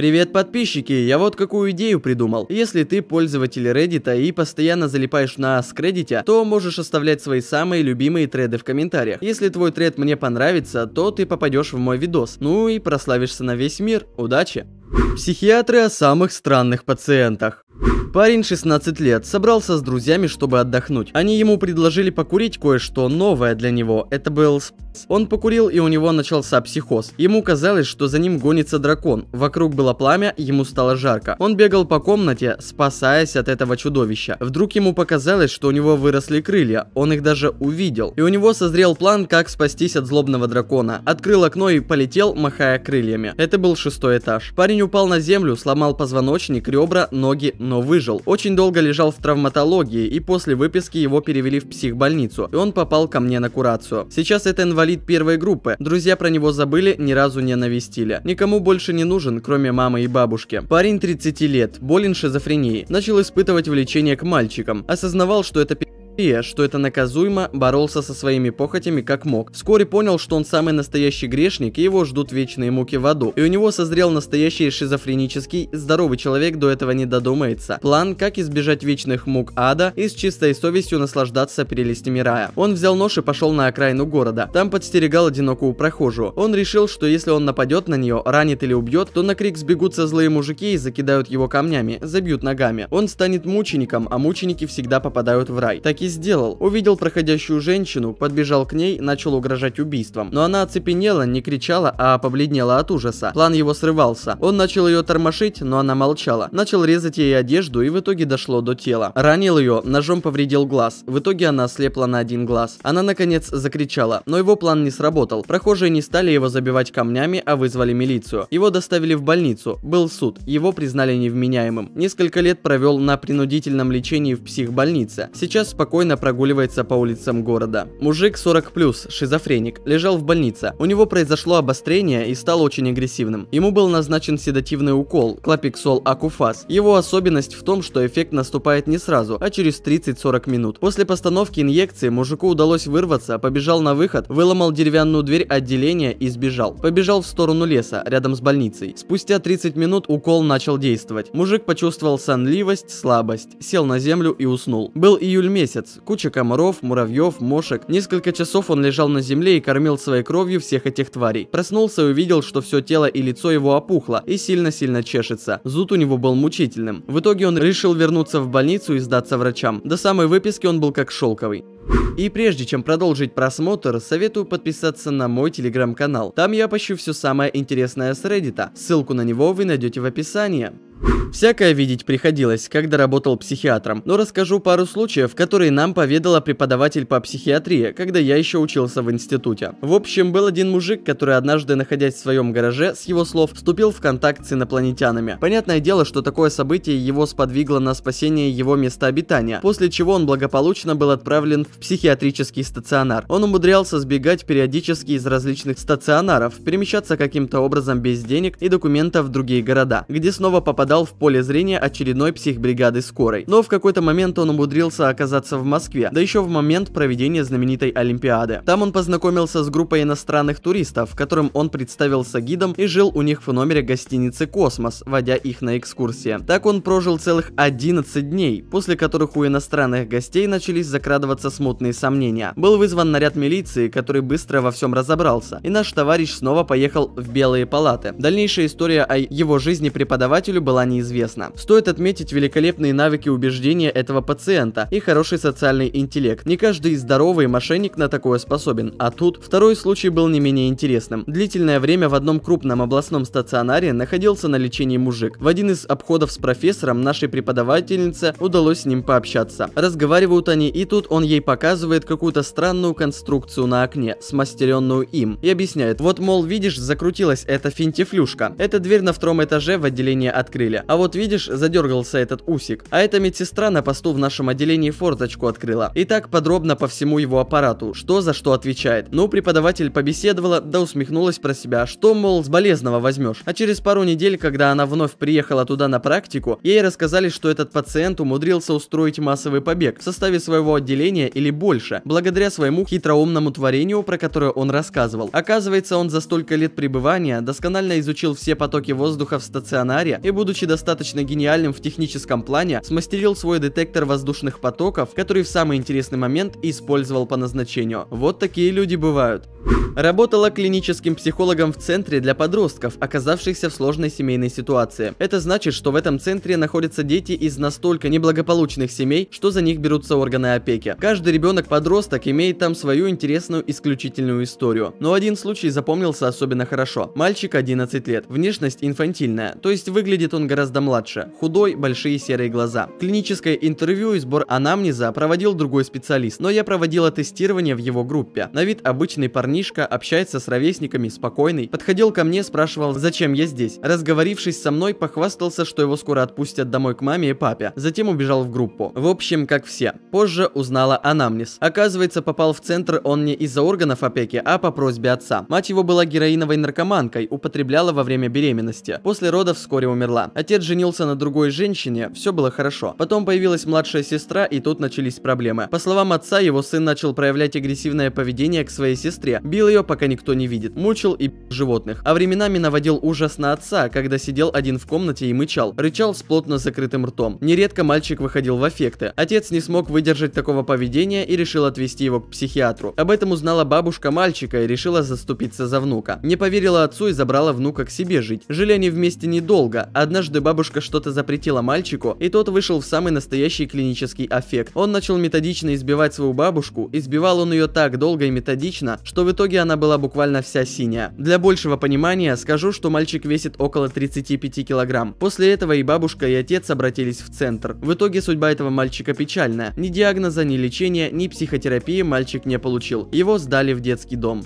Привет, подписчики! Я вот какую идею придумал. Если ты пользователь Reddit и постоянно залипаешь на Ask то можешь оставлять свои самые любимые треды в комментариях. Если твой тред мне понравится, то ты попадешь в мой видос. Ну и прославишься на весь мир. Удачи! Психиатры о самых странных пациентах. Парень 16 лет, собрался с друзьями, чтобы отдохнуть. Они ему предложили покурить кое-что новое для него. Это был Он покурил, и у него начался психоз. Ему казалось, что за ним гонится дракон. Вокруг было пламя, ему стало жарко. Он бегал по комнате, спасаясь от этого чудовища. Вдруг ему показалось, что у него выросли крылья. Он их даже увидел. И у него созрел план, как спастись от злобного дракона. Открыл окно и полетел, махая крыльями. Это был шестой этаж. Парень упал на землю, сломал позвоночник, ребра, ноги, но выжил. Очень долго лежал в травматологии, и после выписки его перевели в психбольницу, и он попал ко мне на курацию. Сейчас это инвалид первой группы, друзья про него забыли, ни разу не навестили. Никому больше не нужен, кроме мамы и бабушки. Парень 30 лет, болен шизофренией, начал испытывать влечение к мальчикам, осознавал, что это пи*** Пия, что это наказуемо, боролся со своими похотями как мог. Вскоре понял, что он самый настоящий грешник и его ждут вечные муки в аду. И у него созрел настоящий шизофренический, здоровый человек до этого не додумается. План, как избежать вечных мук ада и с чистой совестью наслаждаться прелестями рая. Он взял нож и пошел на окраину города. Там подстерегал одинокую прохожую. Он решил, что если он нападет на нее, ранит или убьет, то на крик сбегутся злые мужики и закидают его камнями, забьют ногами. Он станет мучеником, а мученики всегда попадают в рай. Такие сделал. Увидел проходящую женщину, подбежал к ней, начал угрожать убийством. Но она оцепенела, не кричала, а побледнела от ужаса. План его срывался. Он начал ее тормошить, но она молчала. Начал резать ей одежду и в итоге дошло до тела. Ранил ее, ножом повредил глаз. В итоге она ослепла на один глаз. Она наконец закричала, но его план не сработал. Прохожие не стали его забивать камнями, а вызвали милицию. Его доставили в больницу. Был суд. Его признали невменяемым. Несколько лет провел на принудительном лечении в психбольнице. Сейчас спокойно спокойно прогуливается по улицам города. Мужик 40+, шизофреник, лежал в больнице. У него произошло обострение и стал очень агрессивным. Ему был назначен седативный укол, клапиксол акуфас. Его особенность в том, что эффект наступает не сразу, а через 30-40 минут. После постановки инъекции мужику удалось вырваться, побежал на выход, выломал деревянную дверь отделения и сбежал. Побежал в сторону леса, рядом с больницей. Спустя 30 минут укол начал действовать. Мужик почувствовал сонливость, слабость, сел на землю и уснул. Был июль месяц, месяц. Куча комаров, муравьев, мошек. Несколько часов он лежал на земле и кормил своей кровью всех этих тварей. Проснулся и увидел, что все тело и лицо его опухло и сильно-сильно чешется. Зуд у него был мучительным. В итоге он решил вернуться в больницу и сдаться врачам. До самой выписки он был как шелковый. И прежде чем продолжить просмотр, советую подписаться на мой телеграм-канал. Там я пощу все самое интересное с Reddit. Ссылку на него вы найдете в описании. Всякое видеть приходилось, когда работал психиатром, но расскажу пару случаев, которые нам поведала преподаватель по психиатрии, когда я еще учился в институте. В общем, был один мужик, который однажды, находясь в своем гараже, с его слов, вступил в контакт с инопланетянами. Понятное дело, что такое событие его сподвигло на спасение его места обитания, после чего он благополучно был отправлен в психиатрический стационар. Он умудрялся сбегать периодически из различных стационаров, перемещаться каким-то образом без денег и документов в другие города, где снова попадал попадал в поле зрения очередной психбригады скорой. Но в какой-то момент он умудрился оказаться в Москве, да еще в момент проведения знаменитой Олимпиады. Там он познакомился с группой иностранных туристов, которым он представился гидом и жил у них в номере гостиницы «Космос», водя их на экскурсии. Так он прожил целых 11 дней, после которых у иностранных гостей начались закрадываться смутные сомнения. Был вызван наряд милиции, который быстро во всем разобрался, и наш товарищ снова поехал в Белые палаты. Дальнейшая история о его жизни преподавателю была была неизвестна. Стоит отметить великолепные навыки убеждения этого пациента и хороший социальный интеллект. Не каждый здоровый мошенник на такое способен, а тут второй случай был не менее интересным. Длительное время в одном крупном областном стационаре находился на лечении мужик. В один из обходов с профессором нашей преподавательнице удалось с ним пообщаться. Разговаривают они и тут он ей показывает какую-то странную конструкцию на окне, смастеренную им, и объясняет, вот мол видишь закрутилась эта финтифлюшка. Эта дверь на втором этаже в отделении открыли открыли. А вот видишь, задергался этот усик. А эта медсестра на посту в нашем отделении форточку открыла. И так подробно по всему его аппарату, что за что отвечает. Ну, преподаватель побеседовала, да усмехнулась про себя, что, мол, с болезного возьмешь. А через пару недель, когда она вновь приехала туда на практику, ей рассказали, что этот пациент умудрился устроить массовый побег в составе своего отделения или больше, благодаря своему хитроумному творению, про которое он рассказывал. Оказывается, он за столько лет пребывания досконально изучил все потоки воздуха в стационаре и, будучи будучи достаточно гениальным в техническом плане, смастерил свой детектор воздушных потоков, который в самый интересный момент использовал по назначению. Вот такие люди бывают. Работала клиническим психологом в центре для подростков, оказавшихся в сложной семейной ситуации. Это значит, что в этом центре находятся дети из настолько неблагополучных семей, что за них берутся органы опеки. Каждый ребенок-подросток имеет там свою интересную исключительную историю. Но один случай запомнился особенно хорошо. Мальчик 11 лет. Внешность инфантильная, то есть выглядит он он гораздо младше, худой, большие серые глаза. Клиническое интервью и сбор анамнеза проводил другой специалист, но я проводила тестирование в его группе. На вид обычный парнишка, общается с ровесниками, спокойный. Подходил ко мне, спрашивал, зачем я здесь. Разговорившись со мной, похвастался, что его скоро отпустят домой к маме и папе. Затем убежал в группу. В общем, как все. Позже узнала анамнез. Оказывается, попал в центр он не из-за органов опеки, а по просьбе отца. Мать его была героиновой наркоманкой, употребляла во время беременности. После родов вскоре умерла. Отец женился на другой женщине, все было хорошо. Потом появилась младшая сестра, и тут начались проблемы. По словам отца, его сын начал проявлять агрессивное поведение к своей сестре. Бил ее, пока никто не видит. Мучил и животных. А временами наводил ужас на отца, когда сидел один в комнате и мычал. Рычал с плотно закрытым ртом. Нередко мальчик выходил в аффекты. Отец не смог выдержать такого поведения и решил отвести его к психиатру. Об этом узнала бабушка мальчика и решила заступиться за внука. Не поверила отцу и забрала внука к себе жить. Жили они вместе недолго. Однажды Однажды бабушка что-то запретила мальчику, и тот вышел в самый настоящий клинический аффект. Он начал методично избивать свою бабушку, избивал он ее так долго и методично, что в итоге она была буквально вся синяя. Для большего понимания скажу, что мальчик весит около 35 килограмм. После этого и бабушка, и отец обратились в центр. В итоге судьба этого мальчика печальная. Ни диагноза, ни лечения, ни психотерапии мальчик не получил. Его сдали в детский дом.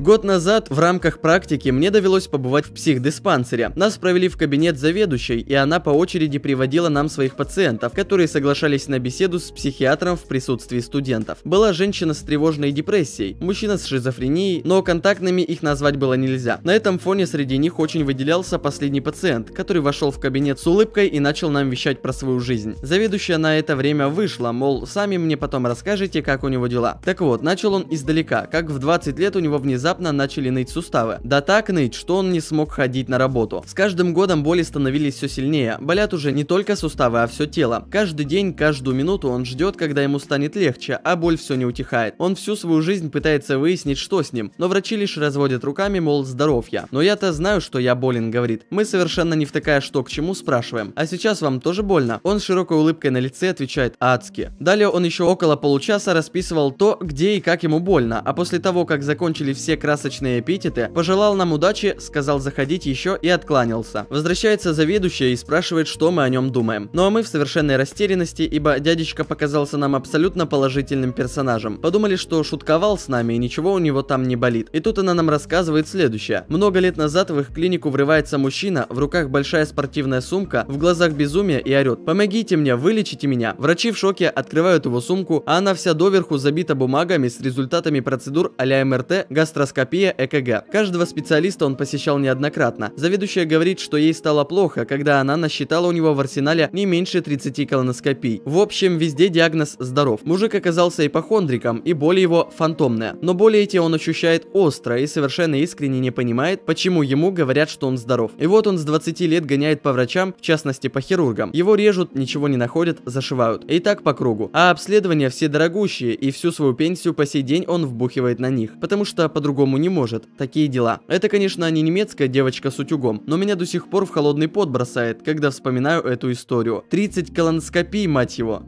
Год назад в рамках практики мне довелось побывать в психдиспансере. Нас провели в кабинет заведующей, и она по очереди приводила нам своих пациентов, которые соглашались на беседу с психиатром в присутствии студентов. Была женщина с тревожной депрессией, мужчина с шизофренией, но контактными их назвать было нельзя. На этом фоне среди них очень выделялся последний пациент, который вошел в кабинет с улыбкой и начал нам вещать про свою жизнь. Заведующая на это время вышла, мол, сами мне потом расскажете, как у него дела. Так вот, начал он издалека, как в 20 лет у него внезапно начали ныть суставы. Да так ныть, что он не смог ходить на работу. С каждым годом боли становились все сильнее. Болят уже не только суставы, а все тело. Каждый день, каждую минуту он ждет, когда ему станет легче, а боль все не утихает. Он всю свою жизнь пытается выяснить, что с ним, но врачи лишь разводят руками, мол, здоров я. Но я-то знаю, что я болен, говорит. Мы совершенно не втыкая что к чему, спрашиваем. А сейчас вам тоже больно? Он с широкой улыбкой на лице отвечает адски. Далее он еще около получаса расписывал то, где и как ему больно, а после того, как закончили или все красочные эпитеты, пожелал нам удачи, сказал заходить еще и откланялся. Возвращается заведующая и спрашивает, что мы о нем думаем. Ну а мы в совершенной растерянности, ибо дядечка показался нам абсолютно положительным персонажем. Подумали, что шутковал с нами и ничего у него там не болит. И тут она нам рассказывает следующее. Много лет назад в их клинику врывается мужчина, в руках большая спортивная сумка, в глазах безумие и орет «Помогите мне, вылечите меня». Врачи в шоке открывают его сумку, а она вся доверху забита бумагами с результатами процедур а-ля МРТ, гастроскопия ЭКГ. Каждого специалиста он посещал неоднократно. Заведующая говорит, что ей стало плохо, когда она насчитала у него в арсенале не меньше 30 колоноскопий. В общем, везде диагноз здоров. Мужик оказался ипохондриком, и боли его фантомная. Но боли эти он ощущает остро и совершенно искренне не понимает, почему ему говорят, что он здоров. И вот он с 20 лет гоняет по врачам, в частности по хирургам. Его режут, ничего не находят, зашивают. И так по кругу. А обследования все дорогущие, и всю свою пенсию по сей день он вбухивает на них. Потому что просто по-другому не может. Такие дела. Это, конечно, не немецкая девочка с утюгом, но меня до сих пор в холодный пот бросает, когда вспоминаю эту историю. 30 колоноскопий, мать его.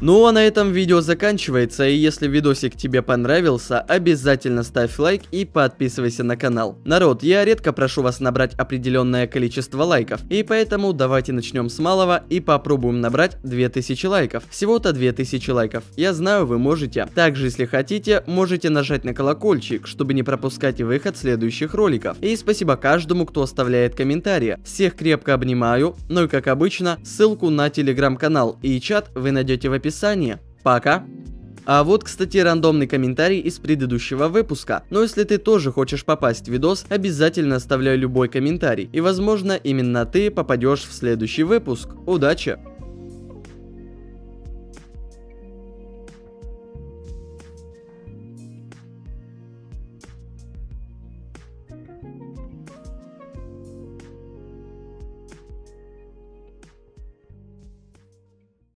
Ну а на этом видео заканчивается, и если видосик тебе понравился, обязательно ставь лайк и подписывайся на канал. Народ, я редко прошу вас набрать определенное количество лайков, и поэтому давайте начнем с малого и попробуем набрать 2000 лайков. Всего-то 2000 лайков. Я знаю, вы можете. Также, если хотите, можете нажать на колокольчик, чтобы не пропускать выход следующих роликов. И спасибо каждому, кто оставляет комментарии. Всех крепко обнимаю, ну и как обычно, ссылку на телеграм-канал и чат вы найдете в описании. Пока! А вот, кстати, рандомный комментарий из предыдущего выпуска. Но если ты тоже хочешь попасть в видос, обязательно оставляй любой комментарий. И возможно, именно ты попадешь в следующий выпуск. Удачи!